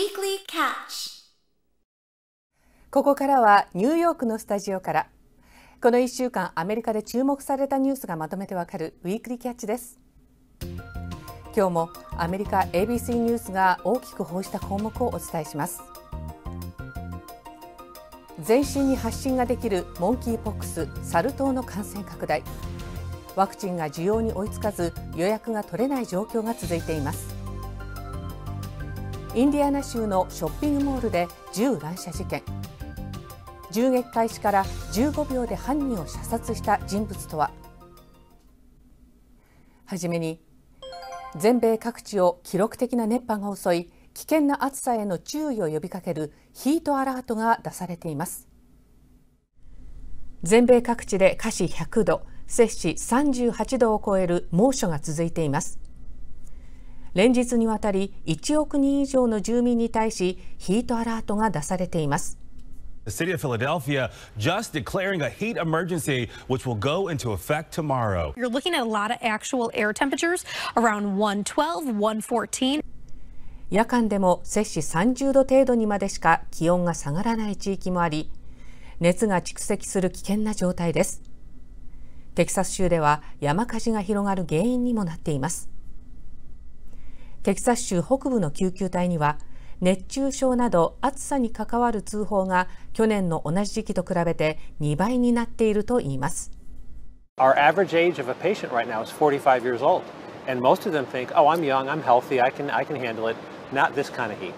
Weekly Catch ここからはニューヨークのスタジオからこの1週間アメリカで注目されたニュースがまとめてわかるウィークリーキャッチです今日もアメリカ ABC ニュースが大きく報じた項目をお伝えします全身に発疹ができるモンキーポックスサル痘の感染拡大ワクチンが需要に追いつかず予約が取れない状況が続いていますインディアナ州のショッピングモールで銃乱射事件銃撃開始から15秒で犯人を射殺した人物とははじめに全米各地を記録的な熱波が襲い危険な暑さへの注意を呼びかけるヒートアラートが出されています全米各地で華氏100度摂氏38度を超える猛暑が続いています連日にわたり1億人以上の住民に対しヒートアラートが出されています。The city of Philadelphia just declaring a heat emergency, which will go into effect tomorrow. You're looking at a lot of actual air temperatures around 112, 114. 夜間でも摂氏30度程度にまでしか気温が下がらない地域もあり、熱が蓄積する危険な状態です。テキサス州では山火事が広がる原因にもなっています。テキサス州北部の救急隊には熱中症など暑さに関わる通報が去年の同じ時期と比べて2倍になっているといいます。Our average age of a patient right now is 45 years old, and most of them think, oh, I'm young, I'm healthy, I can, I can handle it, not this kind of heat.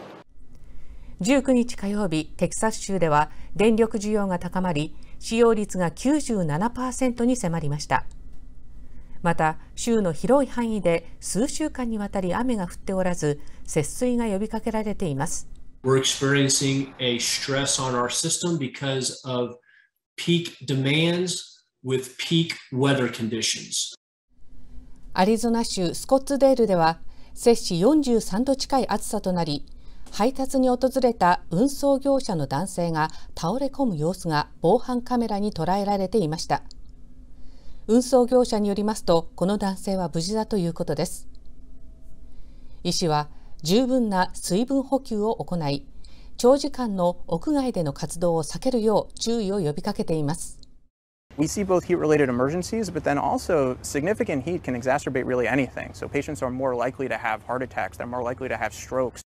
19日火曜日、テキサス州では電力需要が高まり、使用率が97%に迫りました。また州の広い範囲で数週間にわたり雨が降っておらず節水が呼びかけられています We're experiencing a stress on our system because of peak demands with peak weather conditions アリゾナ州スコッツデールでは摂氏43度近い暑さとなり配達に訪れた運送業者の男性が倒れ込む様子が防犯カメラに捉えられていました。運送業者によりますとこの男性は無事だということです医師は十分な水分補給を行い長時間の屋外での活動を避けるよう注意を呼びかけています We see both heat related emergencies, but then also significant heat can exacerbate really anything. So patients are more likely to have heart attacks, they're more likely to have strokes.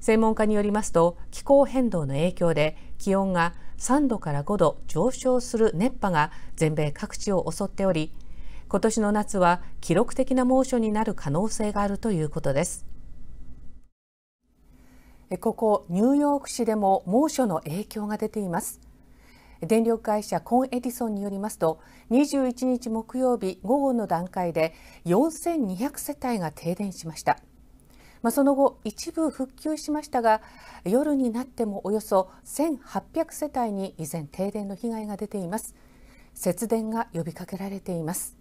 専門家によりますと気候変動の影響で気温が3度から5度上昇する熱波が全米各地を襲っており今年の夏は記録的な猛暑になる可能性があるということですここニューヨーク市でも猛暑の影響が出ています電力会社コン・エディソンによりますと21日木曜日午後の段階で4200世帯が停電しましたまあ、その後一部復旧しましたが夜になってもおよそ1800世帯に依然停電の被害が出ています節電が呼びかけられています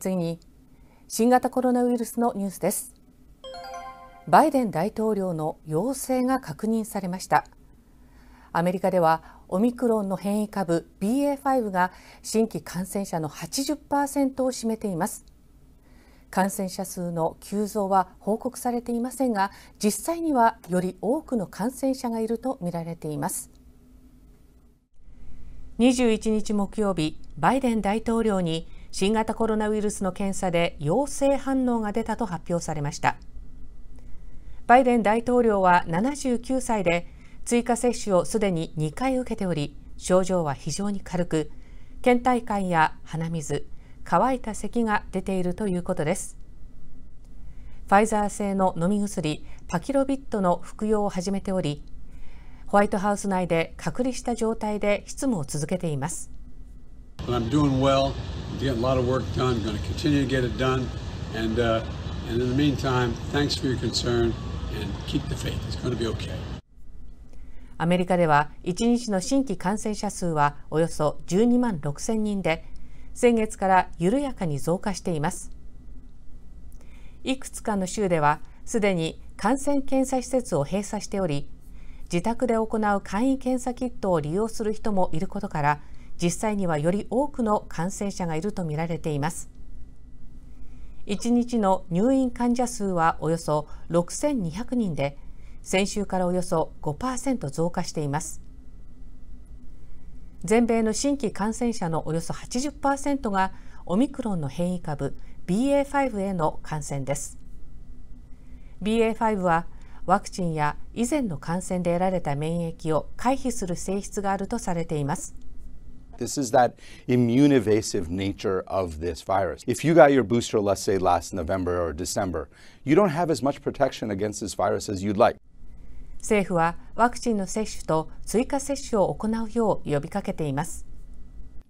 次に新型コロナウイルスのニュースですバイデン大統領の陽性が確認されましたアメリカではオミクロンの変異株 BA.5 が新規感染者の80%を占めています感染者数の急増は報告されていませんが実際にはより多くの感染者がいるとみられています21日木曜日バイデン大統領に新型コロナウイルスの検査で陽性反応が出たと発表されましたバイデン大統領は79歳で追加接種をすでに2回受けており症状は非常に軽く倦怠感や鼻水乾いた咳が出ているということですファイザー製の飲み薬パキロビッドの服用を始めておりホワイトハウス内で隔離した状態で執務を続けています。I'm doing well, getting a lot of work done, going to continue to get it done, and,、uh, and in the meantime, thanks for your concern and keep the faith. It's going to be okay. アメリカでは1日の新規感染者数はおよそ12万6000人で先月から緩やかに増加していますいくつかの州ではすでに感染検査施設を閉鎖しており自宅で行う簡易検査キットを利用する人もいることから実際にはより多くの感染者がいるとみられています1日の入院患者数はおよそ6200人で先週からおよそ5%増加しています全米の新規感染者のおよそ80%がオミクロンの変異株 BA.5 への感染です BA.5 はワクチンや以前の感染で得られた免疫を回避する性質があるとされています This is that immune evasive nature of this virus. If you got your booster, let's say last November or December, you don't have as much protection against this virus as you'd like. 政府はワクチンの接種と追加接種を行うよう呼びかけています。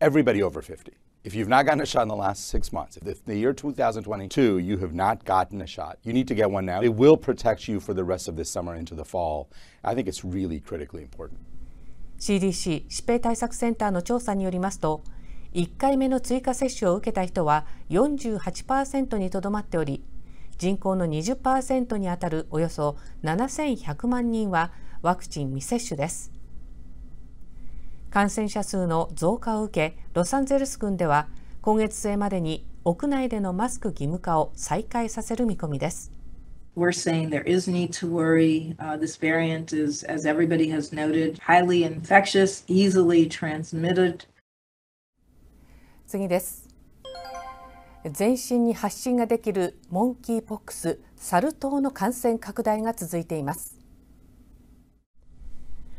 Everybody over 50. If you've not gotten a shot in the last six months, if the year 2022 you have not gotten a shot, you need to get one now. It will protect you for the rest of this summer into the fall. I think it's really critically important. CDC 疾病対策センターの調査によりますと、1回目の追加接種を受けた人は48%にとどまっており、人口の20%にあたるおよそ7100万人はワクチン未接種です感染者数の増加を受けロサンゼルス郡では今月末までに屋内でのマスク義務化を再開させる見込みです。We're saying there is need to worry. Uh, this variant is, as everybody has noted, highly infectious, easily transmitted. 次です。全身に発疹ができるモンキーポックスサル痘の感染拡大が続いています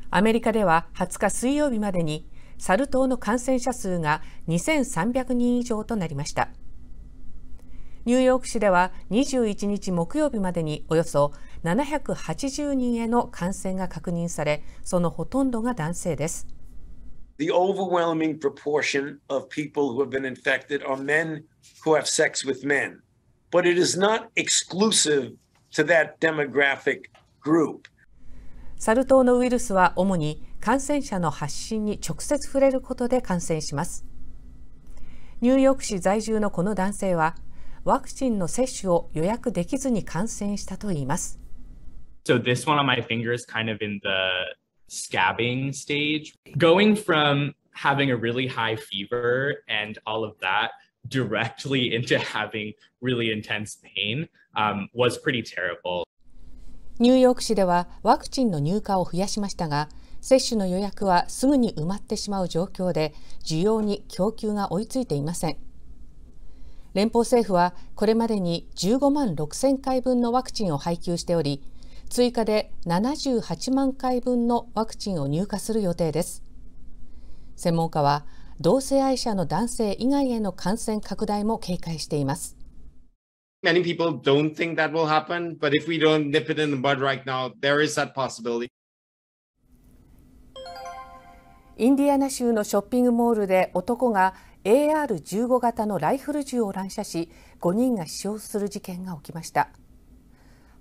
アメリカでは20日水曜日までにサル痘の感染者数が2300人以上となりましたニューヨーク市では21日木曜日までにおよそ780人への感染が確認されそのほとんどが男性です the overwhelming proportion of people who have been infected are men who have sex with men. But it is not exclusive to that demographic group. サル痘のウイルスは主に感染者の発信に直接触れることで感染します。ニューヨーク市在住のこの男性は、ワクチンの接種を予約できずに感染したといいます。So this one on my finger is kind of in the scabbing stage, going from having a really high fever and all of that directly into having really intense pain um, was pretty terrible. ニューヨーク市ではワクチンの入荷を増やしましたが、接種の予約はすぐに埋まってしまう状況で、需要に供給が追いついていません。連邦政府はこれまでに15万6000回分のワクチンを配給しており、追加で78万回分のワクチンを入荷する予定です専門家は同性愛者の男性以外への感染拡大も警戒しています Many people don't think that will happen, but if we don't nip it in the bud right now, there is that possibility. インディアナ州のショッピングモールで男が AR15 型のライフル銃を乱射し5人が死傷する事件が起きました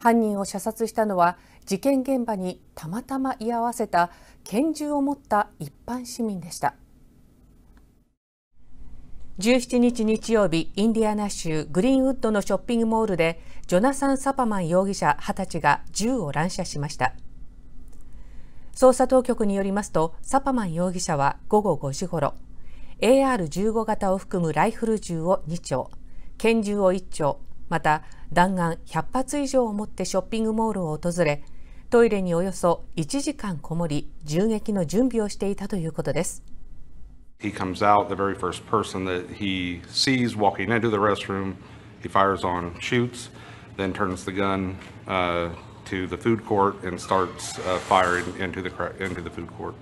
犯人を射殺したのは事件現場にたまたま居合わせた拳銃を持った一般市民でした17日日曜日インディアナ州グリーンウッドのショッピングモールでジョナサン・サパマン容疑者20歳が銃を乱射しました捜査当局によりますとサパマン容疑者は午後5時ごろ AR15 型を含むライフル銃を2丁拳銃を1丁また弾丸100発以上を持ってショッピングモールを訪れトイレにおよそ1時間こもり銃撃の準備をしていたということです。He comes out, the very first person that he sees walking into the restroom, he fires on, shoots, then turns the gun uh, to the food court and starts uh, firing into the, into the food court.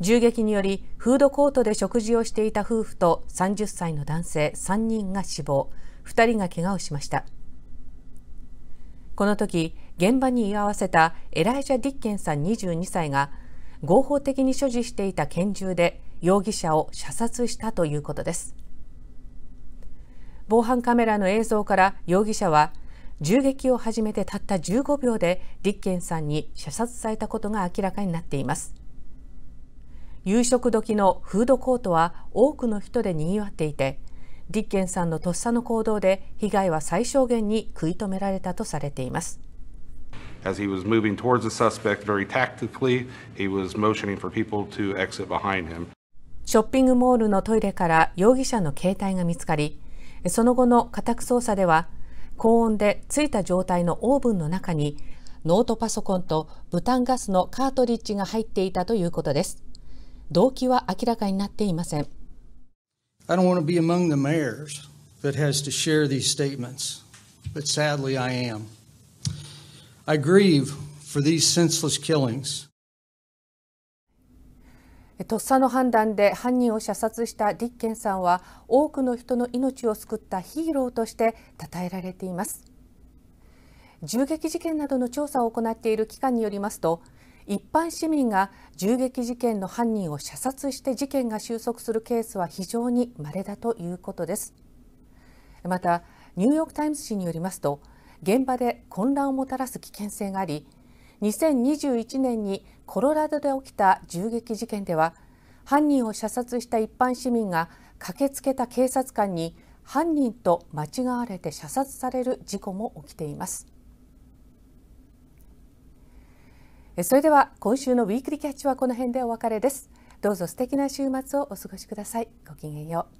銃撃によりフードコートで食事をしていた夫婦と30歳の男性3人が死亡2人が怪我をしました。この時、現場に居合わせたエライジャ・ディッケンさん22歳が合法的に所持していた拳銃で容疑者を射殺したということです。防犯カメラの映像から容疑者は銃撃を始めてたった15秒でディッケンさんに射殺されたことが明らかになっています。夕食時のフードコートは多くの人で賑わっていて立憲さんのとっさの行動で被害は最小限に食い止められたとされています。As he was moving towards the suspect very tactically, he was motioning for people to exit behind him. ショッピングモールのトイレから容疑者の携帯が見つかり、その後の家宅捜査では、高温でついた状態のオーブンの中に、ノートパソコンとブタンガスのカートリッジが入っていたということです。動機は明らかになっていません。I don't want to be among the mayors that has to share these statements, but sadly I am. I grieve for these senseless killings. とっさの判断で犯人を射殺したディッケンさんは多くの人の命を救ったヒーローとして称えられています銃撃事件などの調査を行っている機関によりますと一般市民が銃撃事件の犯人を射殺して事件が収束するケースは非常に稀だということですまたニューヨーク・タイムズ紙によりますと現場で混乱をもたらす危険性があり2021年にコロラドで起きた銃撃事件では犯人を射殺した一般市民が駆けつけた警察官に犯人と間違われて射殺される事故も起きています。それでは今週のウィークリーキャッチはこの辺でお別れですどうぞ素敵な週末をお過ごしくださいごきげんよう